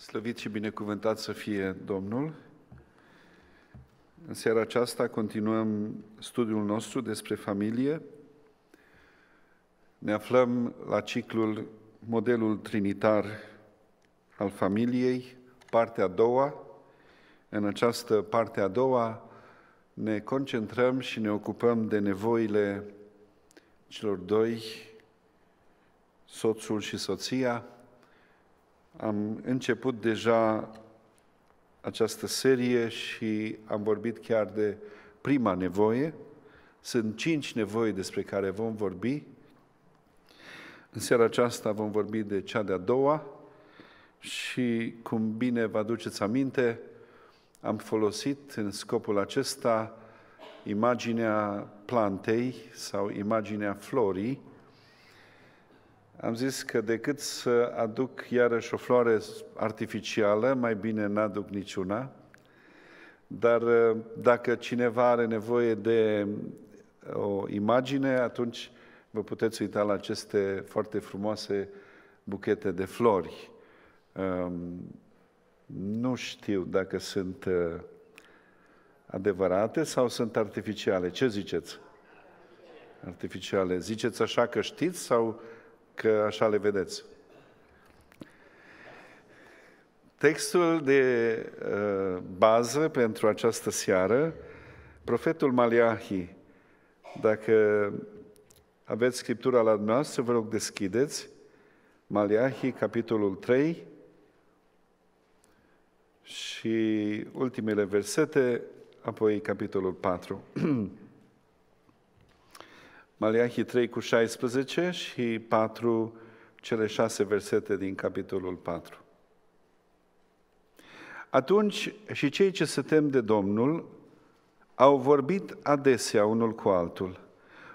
Slăvit și binecuvântat să fie Domnul! În seara aceasta continuăm studiul nostru despre familie. Ne aflăm la ciclul Modelul Trinitar al Familiei, partea a doua. În această parte a doua ne concentrăm și ne ocupăm de nevoile celor doi, soțul și soția, am început deja această serie și am vorbit chiar de prima nevoie. Sunt cinci nevoi despre care vom vorbi. În seara aceasta vom vorbi de cea de-a doua și, cum bine vă aduceți aminte, am folosit în scopul acesta imaginea plantei sau imaginea florii, am zis că decât să aduc iarăși o floare artificială, mai bine n-aduc niciuna, dar uh, dacă cineva are nevoie de uh, o imagine, atunci vă puteți uita la aceste foarte frumoase buchete de flori. Um, nu știu dacă sunt uh, adevărate sau sunt artificiale. Ce ziceți? Artificiale. Ziceți așa că știți sau că așa le vedeți. Textul de uh, bază pentru această seară, profetul Maliahi. Dacă aveți Scriptura la dumneavoastră, vă rog deschideți. Maliahi, capitolul 3 și ultimele versete, apoi capitolul 4. Maleahii 3 cu 16 și 4, cele șase versete din capitolul 4. Atunci și cei ce se tem de Domnul au vorbit adesea unul cu altul.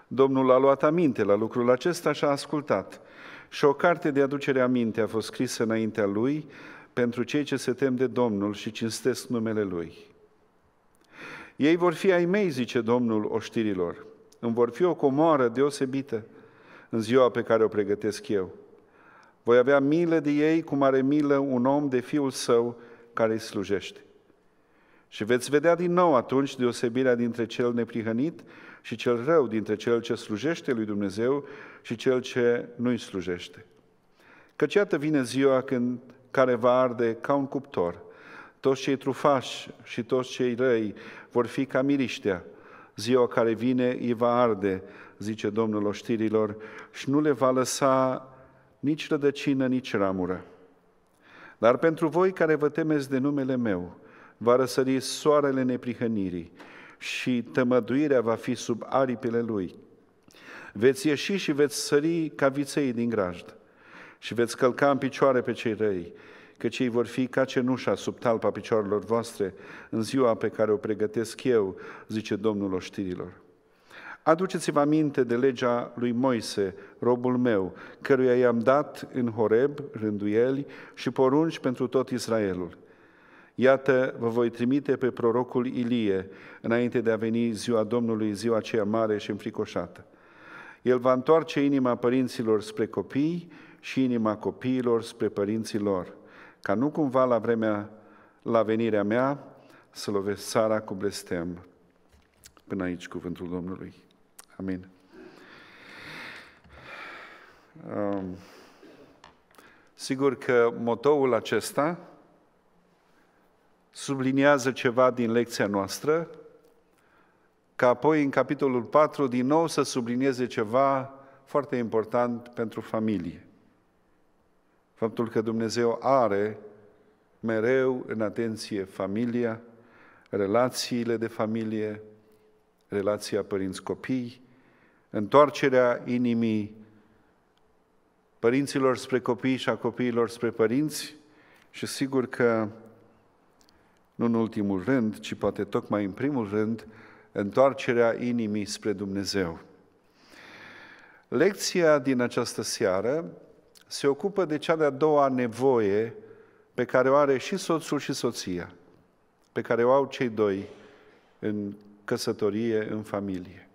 Domnul a luat aminte la lucrul acesta și a ascultat. Și o carte de aducere aminte a fost scrisă înaintea lui pentru cei ce se tem de Domnul și cinstesc numele lui. Ei vor fi ai mei, zice Domnul oștirilor. Îmi vor fi o comoară deosebită în ziua pe care o pregătesc eu. Voi avea milă de ei cum are milă un om de fiul său care îi slujește. Și veți vedea din nou atunci deosebirea dintre cel neprihănit și cel rău, dintre cel ce slujește lui Dumnezeu și cel ce nu îi slujește. Căci iată vine ziua când care va arde ca un cuptor. Toți cei trufași și toți cei răi vor fi ca miriștea, ziua care vine îi va arde, zice Domnul oștirilor, și nu le va lăsa nici rădăcină, nici ramură. Dar pentru voi care vă temeți de numele meu, va răsări soarele neprihănirii și tămăduirea va fi sub aripile lui. Veți ieși și veți sări ca viței din grajd și veți călca în picioare pe cei răi că cei vor fi ca cenușa sub talpa picioarelor voastre în ziua pe care o pregătesc eu, zice Domnul oștirilor. Aduceți-vă aminte de legea lui Moise, robul meu, căruia i-am dat în Horeb rânduieli și porunci pentru tot Israelul. Iată, vă voi trimite pe prorocul Ilie, înainte de a veni ziua Domnului, ziua aceea mare și înfricoșată. El va întoarce inima părinților spre copii și inima copiilor spre părinții lor ca nu cumva la vremea, la venirea mea, să lovesc sara cu blestem. Până aici cuvântul Domnului. Amin. Um, sigur că motoul acesta subliniază ceva din lecția noastră, ca apoi în capitolul 4 din nou să sublinieze ceva foarte important pentru familie faptul că Dumnezeu are mereu în atenție familia, relațiile de familie, relația părinți-copii, întoarcerea inimii părinților spre copii și a copiilor spre părinți și sigur că, nu în ultimul rând, ci poate tocmai în primul rând, întoarcerea inimii spre Dumnezeu. Lecția din această seară se ocupă de cea de-a doua nevoie pe care o are și soțul și soția, pe care o au cei doi în căsătorie, în familie.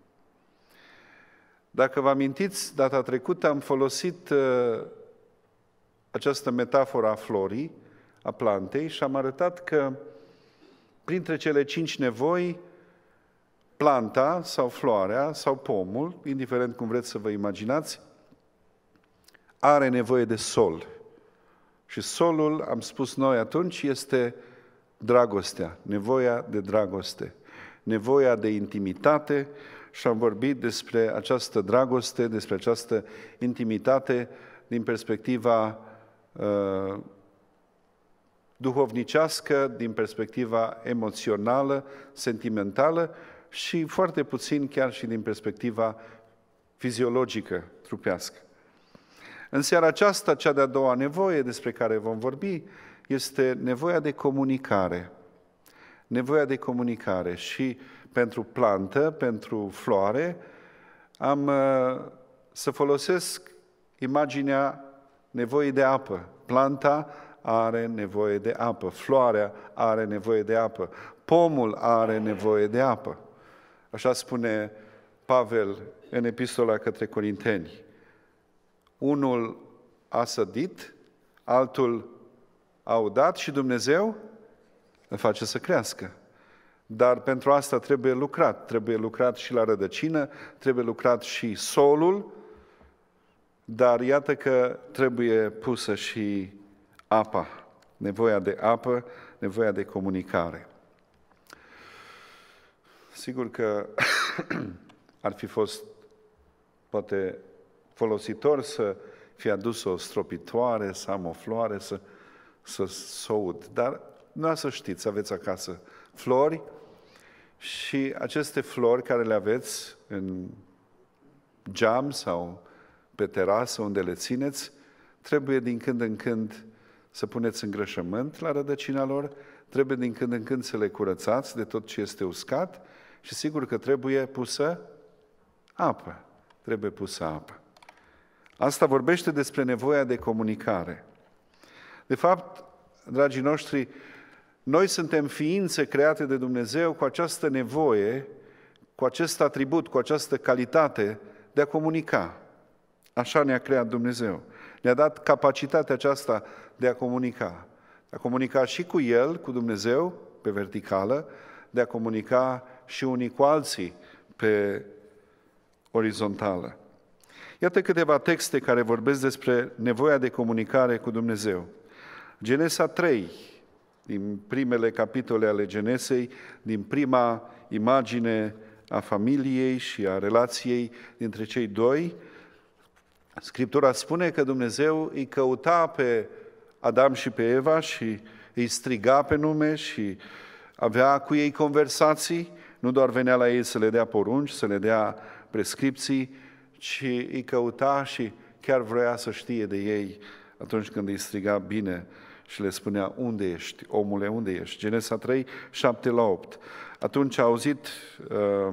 Dacă vă amintiți, data trecută am folosit uh, această metaforă a florii, a plantei și am arătat că printre cele cinci nevoi, planta sau floarea sau pomul, indiferent cum vreți să vă imaginați, are nevoie de sol. Și solul, am spus noi atunci, este dragostea, nevoia de dragoste, nevoia de intimitate și am vorbit despre această dragoste, despre această intimitate din perspectiva uh, duhovnicească, din perspectiva emoțională, sentimentală și foarte puțin chiar și din perspectiva fiziologică, trupească. În seara aceasta, cea de-a doua nevoie despre care vom vorbi este nevoia de comunicare. Nevoia de comunicare și pentru plantă, pentru floare, am uh, să folosesc imaginea nevoii de apă. Planta are nevoie de apă, floarea are nevoie de apă, pomul are nevoie de apă. Așa spune Pavel în epistola către Corinteni. Unul a sădit, altul a udat și Dumnezeu îl face să crească. Dar pentru asta trebuie lucrat. Trebuie lucrat și la rădăcină, trebuie lucrat și solul, dar iată că trebuie pusă și apa, nevoia de apă, nevoia de comunicare. Sigur că ar fi fost poate folositor să fi adus o stropitoare, să am o floare, să, să, să ud. Dar nu să știți, aveți acasă flori și aceste flori care le aveți în geam sau pe terasă unde le țineți, trebuie din când în când să puneți îngrășământ la rădăcina lor, trebuie din când în când să le curățați de tot ce este uscat și sigur că trebuie pusă apă. Trebuie pusă apă. Asta vorbește despre nevoia de comunicare. De fapt, dragii noștri, noi suntem ființe create de Dumnezeu cu această nevoie, cu acest atribut, cu această calitate de a comunica. Așa ne-a creat Dumnezeu. Ne-a dat capacitatea aceasta de a comunica. De a comunica și cu El, cu Dumnezeu, pe verticală, de a comunica și unii cu alții pe orizontală. Iată câteva texte care vorbesc despre nevoia de comunicare cu Dumnezeu. Genesa 3, din primele capitole ale Genesei, din prima imagine a familiei și a relației dintre cei doi, Scriptura spune că Dumnezeu îi căuta pe Adam și pe Eva și îi striga pe nume și avea cu ei conversații, nu doar venea la ei să le dea porunci, să le dea prescripții, și îi căuta și chiar vroia să știe de ei atunci când îi striga bine și le spunea, unde ești, omule, unde ești? Genesa 3, 7 la 8. Atunci a auzit uh,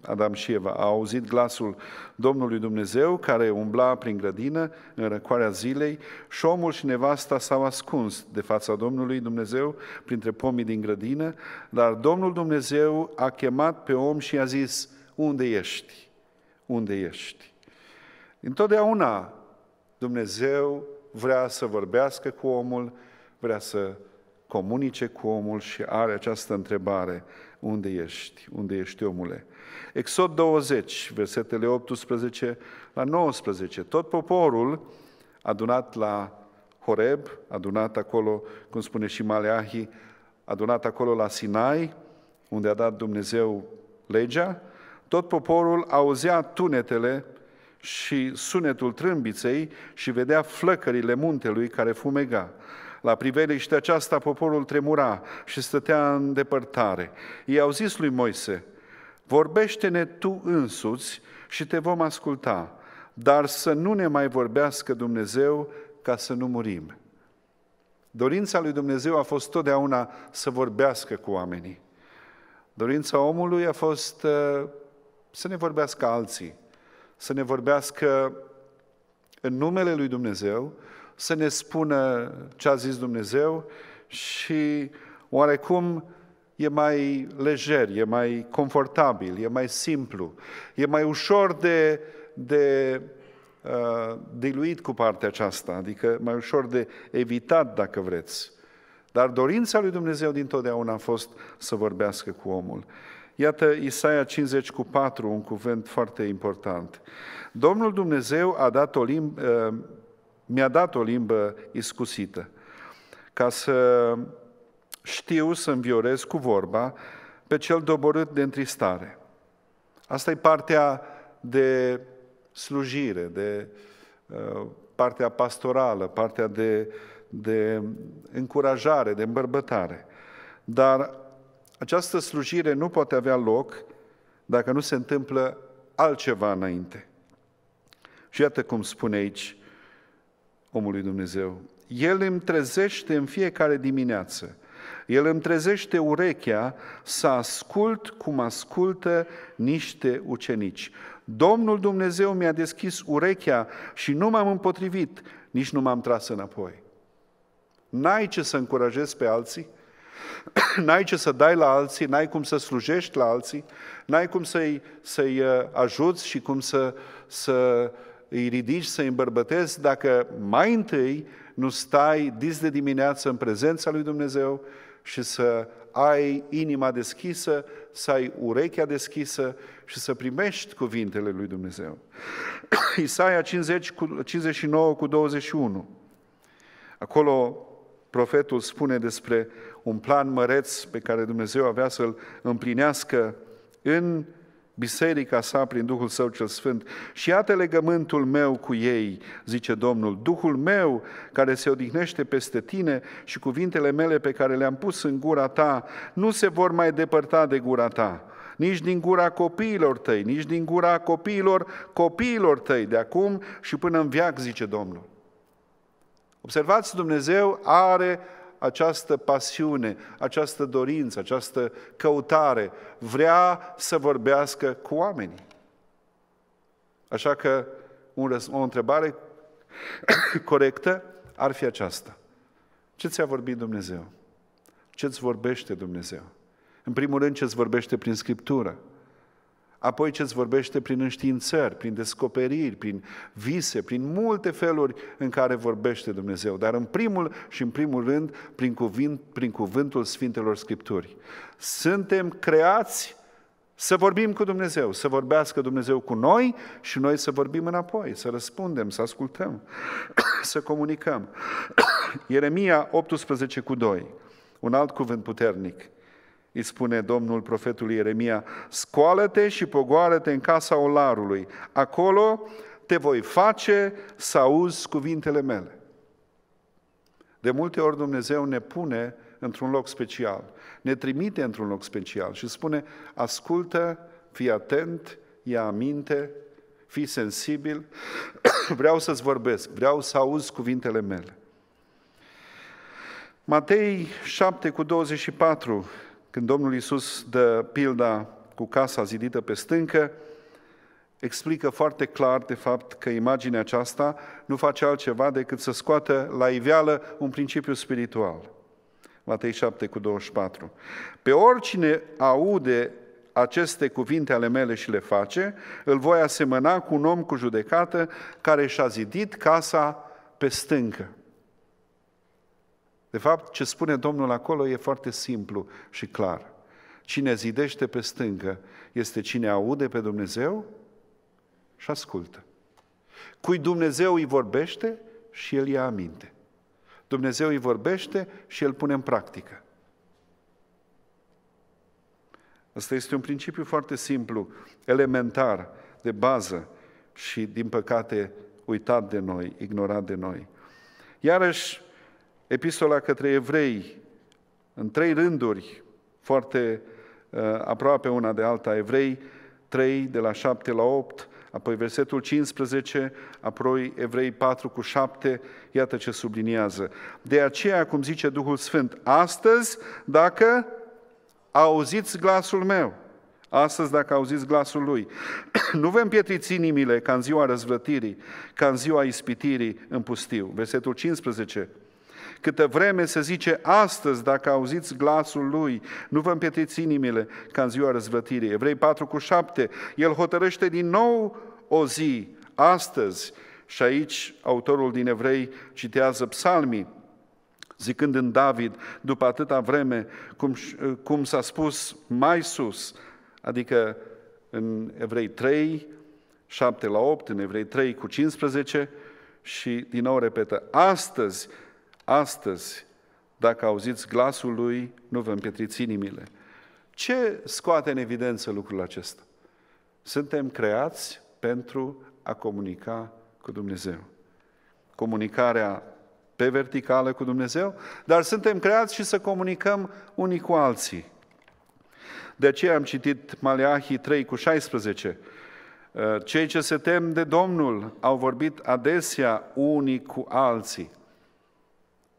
Adam și Eva, a auzit glasul Domnului Dumnezeu care umbla prin grădină în răcoarea zilei și omul și nevasta s-au ascuns de fața Domnului Dumnezeu printre pomii din grădină, dar Domnul Dumnezeu a chemat pe om și a zis, unde ești? unde ești. Întotdeauna Dumnezeu vrea să vorbească cu omul, vrea să comunice cu omul și are această întrebare, unde ești, unde ești omule? Exod 20, versetele 18 la 19, tot poporul adunat la Horeb, adunat acolo, cum spune și Maleahi, adunat acolo la Sinai, unde a dat Dumnezeu legea, tot poporul auzea tunetele și sunetul trâmbiței și vedea flăcările muntelui care fumega. La priveliște aceasta poporul tremura și stătea în depărtare. Ei au zis lui Moise, vorbește-ne tu însuți și te vom asculta, dar să nu ne mai vorbească Dumnezeu ca să nu murim. Dorința lui Dumnezeu a fost totdeauna să vorbească cu oamenii. Dorința omului a fost uh, să ne vorbească alții, să ne vorbească în numele lui Dumnezeu, să ne spună ce a zis Dumnezeu și oarecum e mai lejer, e mai confortabil, e mai simplu, e mai ușor de, de uh, diluit cu partea aceasta, adică mai ușor de evitat, dacă vreți. Dar dorința lui Dumnezeu dintotdeauna a fost să vorbească cu omul. Iată Isaia 50 cu 4, un cuvânt foarte important. Domnul Dumnezeu a dat o limbă, mi-a dat o limbă iscusită, ca să știu să înviorez cu vorba pe cel doborât de întristare. Asta e partea de slujire, de ă, partea pastorală, partea de, de încurajare, de îmbărbătare. Dar această slujire nu poate avea loc dacă nu se întâmplă altceva înainte. Și iată cum spune aici omul lui Dumnezeu. El îmi trezește în fiecare dimineață. El îmi trezește urechea să ascult cum ascultă niște ucenici. Domnul Dumnezeu mi-a deschis urechea și nu m-am împotrivit, nici nu m-am tras înapoi. N-ai ce să încurajezi pe alții, N-ai ce să dai la alții, n-ai cum să slujești la alții, n-ai cum să-i, să-i uh, ajuți și cum să, să îi ridici, să-i îmbărbătezi, dacă mai întâi nu stai dis de dimineață în prezența lui Dumnezeu și să ai inima deschisă, să ai urechea deschisă și să primești cuvintele lui Dumnezeu. Isaia 50, 59 cu 21. Acolo Profetul spune despre un plan măreț pe care Dumnezeu avea să-l împlinească în biserica sa prin Duhul Său cel Sfânt. Și iată legământul meu cu ei, zice Domnul, Duhul meu care se odihnește peste tine și cuvintele mele pe care le-am pus în gura ta nu se vor mai depărta de gura ta, nici din gura copiilor tăi, nici din gura copiilor copiilor tăi, de acum și până în viac, zice Domnul. Observați, Dumnezeu are această pasiune, această dorință, această căutare. Vrea să vorbească cu oamenii. Așa că o întrebare corectă ar fi aceasta. Ce ți-a vorbit Dumnezeu? Ce îți vorbește Dumnezeu? În primul rând, ce îți vorbește prin Scriptură? Apoi ce îți vorbește prin înștiințări, prin descoperiri, prin vise, prin multe feluri în care vorbește Dumnezeu, dar în primul și în primul rând prin, cuvânt, prin cuvântul Sfintelor Scripturi. Suntem creați să vorbim cu Dumnezeu, să vorbească Dumnezeu cu noi și noi să vorbim înapoi, să răspundem, să ascultăm, să comunicăm. Ieremia 18 cu 2, un alt cuvânt puternic îi spune Domnul profetul Ieremia, scoală-te și pogoară-te în casa olarului, acolo te voi face să auzi cuvintele mele. De multe ori Dumnezeu ne pune într-un loc special, ne trimite într-un loc special și spune, ascultă, fii atent, ia aminte, fii sensibil, vreau să-ți vorbesc, vreau să auzi cuvintele mele. Matei 7 cu 24 când Domnul Iisus dă pilda cu casa zidită pe stâncă, explică foarte clar, de fapt, că imaginea aceasta nu face altceva decât să scoată la iveală un principiu spiritual. Matei 7 cu 24. Pe oricine aude aceste cuvinte ale mele și le face, îl voi asemăna cu un om cu judecată care și-a zidit casa pe stâncă. De fapt, ce spune Domnul acolo e foarte simplu și clar. Cine zidește pe stâncă este cine aude pe Dumnezeu și ascultă. Cui Dumnezeu îi vorbește și el ia aminte. Dumnezeu îi vorbește și el pune în practică. Asta este un principiu foarte simplu, elementar, de bază și, din păcate, uitat de noi, ignorat de noi. Iarăși, epistola către evrei, în trei rânduri, foarte uh, aproape una de alta, evrei 3, de la 7 la 8, apoi versetul 15, apoi Evrei 4 cu 7, iată ce subliniază. De aceea, cum zice Duhul Sfânt, astăzi, dacă auziți glasul meu, astăzi dacă auziți glasul lui, nu vă împietriți inimile ca în ziua răzvrătirii, ca în ziua ispitirii în pustiu. Versetul 15, Câtă vreme se zice astăzi, dacă auziți glasul lui, nu vă împietriți inimile ca în ziua răzvătirii. Evrei 4 cu 7, el hotărăște din nou o zi, astăzi. Și aici autorul din Evrei citează psalmii, zicând în David, după atâta vreme, cum, cum s-a spus mai sus, adică în Evrei 3, 7 la 8, în Evrei 3 cu 15 și din nou repetă, astăzi Astăzi, dacă auziți glasul Lui, nu vă împietriți inimile. Ce scoate în evidență lucrul acesta? Suntem creați pentru a comunica cu Dumnezeu. Comunicarea pe verticală cu Dumnezeu, dar suntem creați și să comunicăm unii cu alții. De aceea am citit Maleahii 3 cu 16. Cei ce se tem de Domnul au vorbit adesea unii cu alții.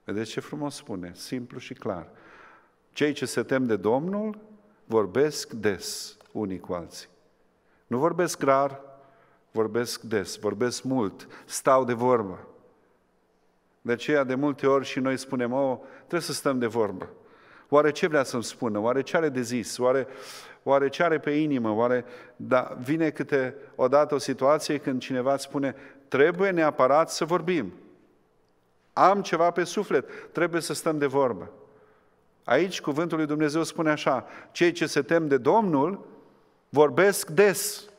Vedeți ce frumos spune, simplu și clar. Cei ce se tem de Domnul vorbesc des unii cu alții. Nu vorbesc rar, vorbesc des, vorbesc mult, stau de vorbă. De aceea, de multe ori și noi spunem, oh, trebuie să stăm de vorbă. Oare ce vrea să-mi spună? Oare ce are de zis? Oare, oare ce are pe inimă? Oare... Da, vine câte odată o situație când cineva îți spune, trebuie neapărat să vorbim am ceva pe suflet, trebuie să stăm de vorbă. Aici cuvântul lui Dumnezeu spune așa, cei ce se tem de Domnul vorbesc des.